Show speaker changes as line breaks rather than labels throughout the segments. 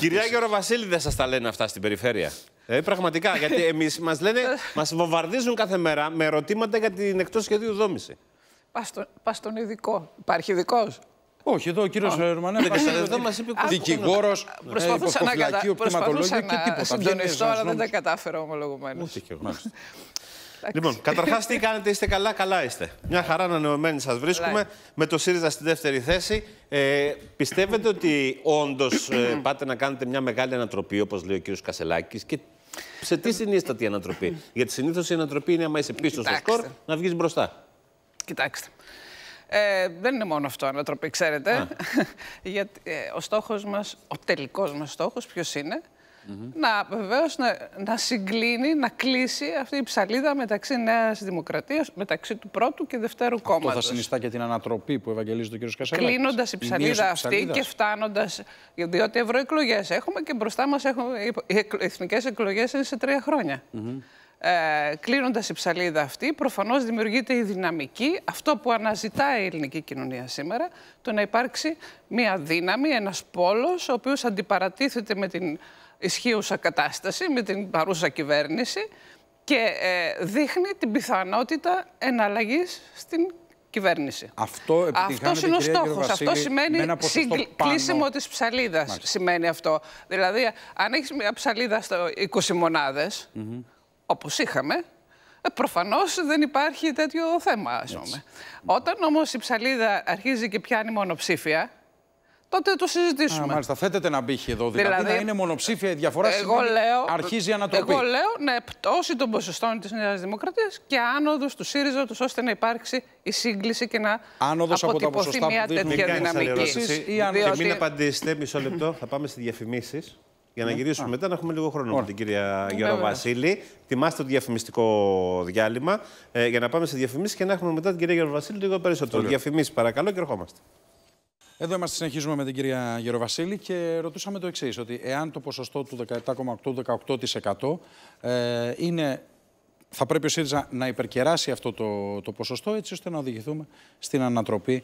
Κυρία Γιώργο Βασίλη, δεν σας τα λένε αυτά στην περιφέρεια. Ε, πραγματικά, γιατί εμείς μας λένε, μας βομβαρδίζουν κάθε μέρα με ερωτήματα για την εκτός σχεδίου δόμηση. Πας στον ειδικό. Υπάρχει ειδικός. Όχι, εδώ ο κύριος Ρωμανέα ε, δεν μας είπε Δικηγόρο, να καταλάβω. και τίποτα. Συντονιστώ, αλλά δεν τα κατάφερα ομολογουμένως. Λοιπόν, καταρχάς, τι κάνετε, είστε καλά, καλά είστε. Μια χαρά ανανεωμένη σας βρίσκουμε. με το ΣΥΡΙΖΑ στη δεύτερη θέση. Ε, πιστεύετε ότι όντως ε, πάτε να κάνετε μια μεγάλη ανατροπή, όπως λέει ο κ. Κασελάκης, και σε τι συνίσταται η ανατροπή. Γιατί συνήθως η ανατροπή είναι, άμα είσαι πίσω στο σκορ, να βγεις μπροστά. Κοιτάξτε. Ε,
δεν είναι μόνο αυτό η ανατροπή, ξέρετε. Γιατί, ε, ο στόχος μας, ο τελικός μας στόχος ποιος είναι hmm να, βεβαίως να, να συγκλίνει, να κλείσει αυτή η ψαλίδα μεταξύ Νέας Δημοκρατίας, μεταξύ του πρώτου και δευτέρου κόμματο. Αυτό θα συνιστά και την ανατροπή που ευαγγελίζει ο κ. Κασαλάκη. Κλείνοντας η ψαλίδα αυτή και φτάνοντας. Διότι ευρωεκλογές έχουμε και μπροστά μας οι εθνικές εκλογές είναι σε τρία χρόνια. Mm-hmm. Ε, Κλείνοντας η ψαλίδα αυτή, προφανώς δημιουργείται η δυναμική, αυτό που αναζητάει η ελληνική κοινωνία σήμερα, το να υπάρξει μια δύναμη, ένας πόλος, ο οποίος αντιπαρατίθεται με την ισχύουσα κατάσταση με την παρούσα κυβέρνηση και ε, δείχνει την πιθανότητα εναλλαγής στην κυβέρνηση. Αυτό Αυτός είναι ο στόχο. Αυτό σημαίνει κλείσιμο της ψαλίδας. Σημαίνει αυτό. Δηλαδή, αν έχεις μια ψαλίδα στο 20 μονάδε, mm όπως είχαμε, ε, προφανώς δεν υπάρχει τέτοιο θέμα. Όταν όμως η ψαλίδα αρχίζει και πιάνει μονοψήφια, τότε το συζητήσουμε. Α, μάλιστα, θέτετε να μπει εδώ. Δηλαδή, δηλαδή να είναι μονοψήφια η διαφορά εγώ λέω, αρχίζει η ανατροπή. Εγώ λέω να πτώσει των ποσοστών της Νέας Δημοκρατίας και άνοδος του ΣΥΡΙΖΑ, του ώστε να υπάρξει η σύγκληση και να άνοδος από τα ποσοστά μια που τέτοια δυναμική. Ή αν... διότι... Και μην
απαντήσετε, μισό λεπτό, θα πάμε στις διαφημίσεις. Για να ναι. γυρίσουμε μετά, να έχουμε λίγο χρόνο με την κυρία Γιώργο Βασίλη. Θυμάστε το διαφημιστικό διάλειμμα ε, για να πάμε σε διαφημίσεις και να έχουμε μετά την κυρία Γιώργο Βασίλη λίγο περισσότερο. Διαφημίσεις, παρακαλώ, και ερχόμαστε.
Εδώ είμαστε, συνεχίζουμε με την κυρία Γεροβασίλη και ρωτούσαμε το εξής, ότι εάν το ποσοστό του 17,8-18% ε, είναι, θα πρέπει ο ΣΥΡΙΖΑ να υπερκεράσει αυτό το, το ποσοστό έτσι ώστε να οδηγηθούμε στην ανατροπή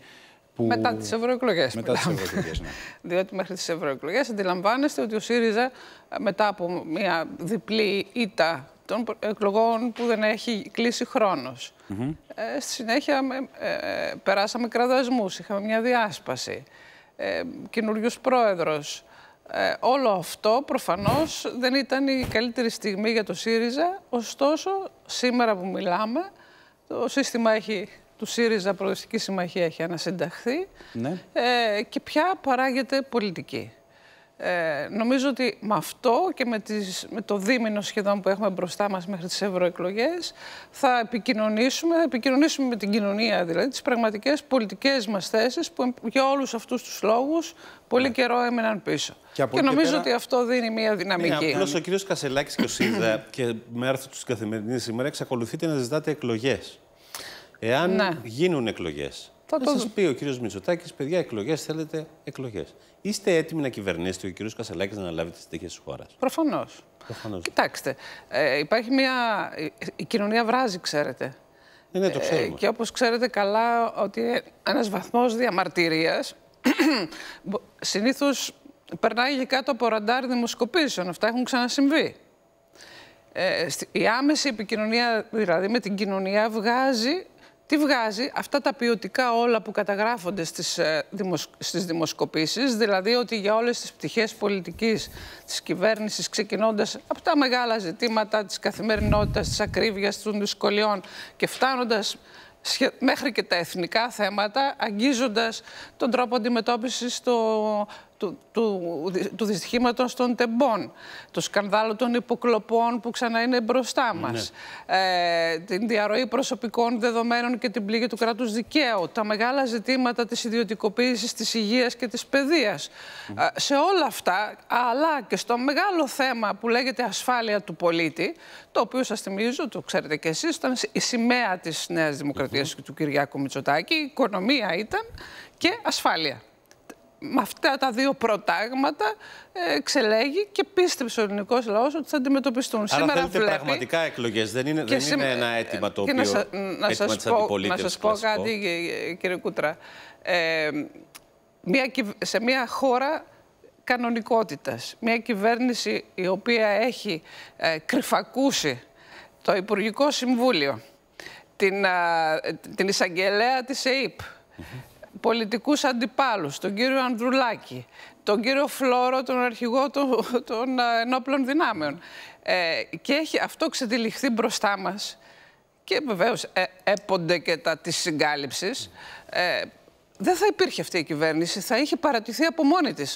μετά τις ευρωεκλογές. Μετά τις ευρωεκλογές, ναι. Διότι μέχρι τις ευρωεκλογές αντιλαμβάνεστε ότι ο ΣΥΡΙΖΑ ε, μετά από μια διπλή ήττα των εκλογών που δεν έχει κλείσει χρόνος. Ε, στη συνέχεια ε, περάσαμε κραδασμούς, είχαμε μια διάσπαση, ε, πρόεδρο. πρόεδρος. όλο αυτό προφανώς δεν ήταν η καλύτερη στιγμή για το ΣΥΡΙΖΑ, ωστόσο σήμερα που μιλάμε το σύστημα έχει του ΣΥΡΙΖΑ Προοδευτική Συμμαχία έχει ανασυνταχθεί ναι. ε, και πια παράγεται πολιτική. Ε, νομίζω ότι με αυτό και με, τις, με το δίμηνο σχεδόν που έχουμε μπροστά μας μέχρι τις ευρωεκλογές, θα επικοινωνήσουμε, θα επικοινωνήσουμε με την κοινωνία δηλαδή τις πραγματικές πολιτικές μας θέσεις που για όλους αυτούς τους λόγούς πολύ ναι. καιρό έμειναν
πίσω. Και, νομίζω ότι
αυτό δίνει μια ναι, δυναμική. Ναι, ο
κύριος Κασελάκης και ο ΣΥΔΑ και με άρθρο τους καθημερινή σήμερα εξακολουθείτε να ζητάτε εκλογές. Εάν ναι. γίνουν εκλογές. Θα το σα πει ο κύριος Μητσοτάκης, παιδιά, εκλογές θέλετε, εκλογές. Είστε έτοιμοι να κυβερνήσετε ο κύριος Κασελάκης να αναλάβει τις τύχες της χώρας. Προφανώς.
Κοιτάξτε, ε, υπάρχει μια. Ε, η κοινωνία βράζει, ξέρετε. Ναι, ναι, το ε, ξέρουμε. και όπως ξέρετε καλά, ότι ένας βαθμός διαμαρτυρίας συνήθως περνάει και κάτω από ραντάρ δημοσκοπήσεων. Αυτά έχουν ξανασυμβεί. Ε, η άμεση επικοινωνία, δηλαδή με την κοινωνία, βγάζει τι βγάζει αυτά τα ποιοτικά όλα που καταγράφονται στις, ε, δημοσ... στις δημοσκοπήσεις, δηλαδή ότι για όλες τις πτυχές πολιτικής της κυβέρνησης, ξεκινώντας από τα μεγάλα ζητήματα της καθημερινότητας, της ακρίβειας, των δυσκολιών και φτάνοντας μέχρι και τα εθνικά θέματα, αγγίζοντας τον τρόπο αντιμετώπισης το, του, του, του δυστυχήματος των τεμπών, το σκανδάλο των υποκλοπών που ξανά είναι μπροστά μας, ναι. ε, την διαρροή προσωπικών δεδομένων και την πλήγη του κράτους δικαίου, τα μεγάλα ζητήματα της ιδιωτικοποίησης της υγείας και της παιδείας. Ε, σε όλα αυτά, αλλά και στο μεγάλο θέμα που λέγεται ασφάλεια του πολίτη, το οποίο σας θυμίζω, το ξέρετε και εσείς, ήταν η σημαία της νέας Δημοκρατίας του Κυριάκου Μητσοτάκη, η οικονομία ήταν και ασφάλεια με αυτά τα δύο προτάγματα ε, εξελέγει και πίστεψε ο ελληνικός λαός ότι θα αντιμετωπιστούν. Άρα Σήμερα θέλετε βλέπει...
πραγματικά εκλογές, δεν είναι, δεν είναι ένα αίτημα το οποίο. να, σας πω, σας πω κάτι,
ε, κύριε Κούτρα. Ε, μια, σε μια χώρα κανονικότητας, μια κυβέρνηση η οποία έχει ε, κρυφακούσει το Υπουργικό Συμβούλιο, την, την εισαγγελέα της ΕΕΠ, πολιτικούς αντιπάλους, τον κύριο Ανδρουλάκη, τον κύριο Φλόρο, τον αρχηγό των, των ε, ενόπλων δυνάμεων. Ε, και έχει αυτό ξετυλιχθεί μπροστά μας και βεβαίως ε, έπονται και τα της συγκάλυψης. Ε, δεν θα υπήρχε αυτή η κυβέρνηση, θα είχε παρατηθεί από μόνη της.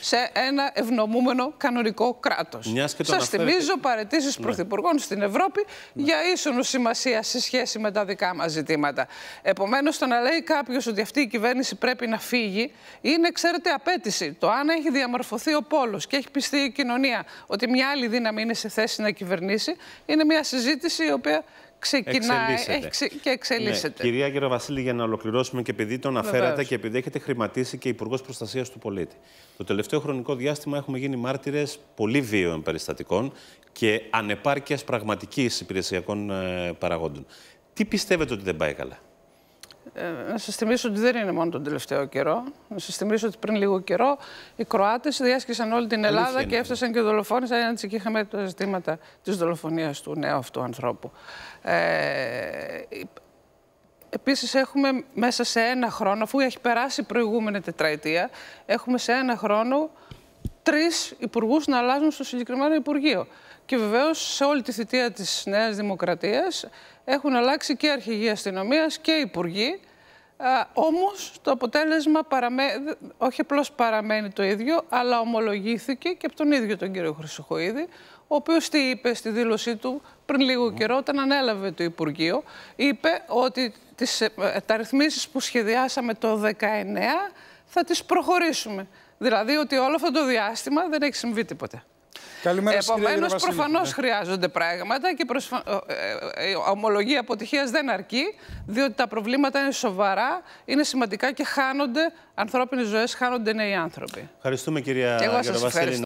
Σε ένα ευνομούμενο κανονικό κράτος. Σα θυμίζω παρετήσεις ναι. πρωθυπουργών στην Ευρώπη ναι. για ίσον σημασία σε σχέση με τα δικά μας ζητήματα. Επομένως, το να λέει κάποιος ότι αυτή η κυβέρνηση πρέπει να φύγει είναι, ξέρετε, απέτηση. Το αν έχει διαμορφωθεί ο πόλος και έχει πιστεί η κοινωνία ότι μια άλλη δύναμη είναι σε θέση να κυβερνήσει, είναι μια συζήτηση η οποία ξεκινάει ε, και εξελίσσεται. Ναι.
Κυρία Γεροβασίλη, για να ολοκληρώσουμε και επειδή το αναφέρατε και επειδή έχετε χρηματίσει και Υπουργός Προστασίας του Πολίτη. Το τελευταίο χρονικό διάστημα έχουμε γίνει μάρτυρες πολύ βίαιων περιστατικών και ανεπάρκειας πραγματικής υπηρεσιακών ε, παραγόντων. Τι πιστεύετε ότι δεν πάει καλά.
Ε, να σας θυμίσω ότι δεν είναι μόνο τον τελευταίο καιρό. Να σας θυμίσω ότι πριν λίγο καιρό οι Κροάτες διάσκησαν όλη την Ελλάδα και έφτασαν ναι. και δολοφόνησαν. Έτσι και είχαμε τα ζητήματα της δολοφονίας του νέου αυτού ανθρώπου. Ε, ε Επίσης, έχουμε μέσα σε ένα χρόνο, αφού έχει περάσει η προηγούμενη τετραετία, έχουμε σε ένα χρόνο τρεις υπουργούς να αλλάζουν στο συγκεκριμένο Υπουργείο. Και βεβαίως σε όλη τη θητεία της Νέας Δημοκρατίας έχουν αλλάξει και αρχηγοί αστυνομίας και υπουργοί. Όμως το αποτέλεσμα παραμέ... όχι απλώς παραμένει το ίδιο, αλλά ομολογήθηκε και από τον ίδιο τον κύριο Χρυσοχοίδη, ο οποίος τι είπε στη δήλωσή του πριν λίγο ναι. καιρό, όταν ανέλαβε το Υπουργείο. Είπε ότι τις, ε, τα που σχεδιάσαμε το 19 θα τις προχωρήσουμε. Δηλαδή ότι όλο αυτό το διάστημα δεν έχει συμβεί τίποτα. Επομένω, προφανώς ναι. χρειάζονται πράγματα και προσφα... η ε, ε, ε, ομολογία αποτυχίας δεν αρκεί, διότι τα προβλήματα είναι σοβαρά, είναι σημαντικά και χάνονται ανθρώπινες ζωές, χάνονται νέοι άνθρωποι.
Ευχαριστούμε, κυρία Βασίλη.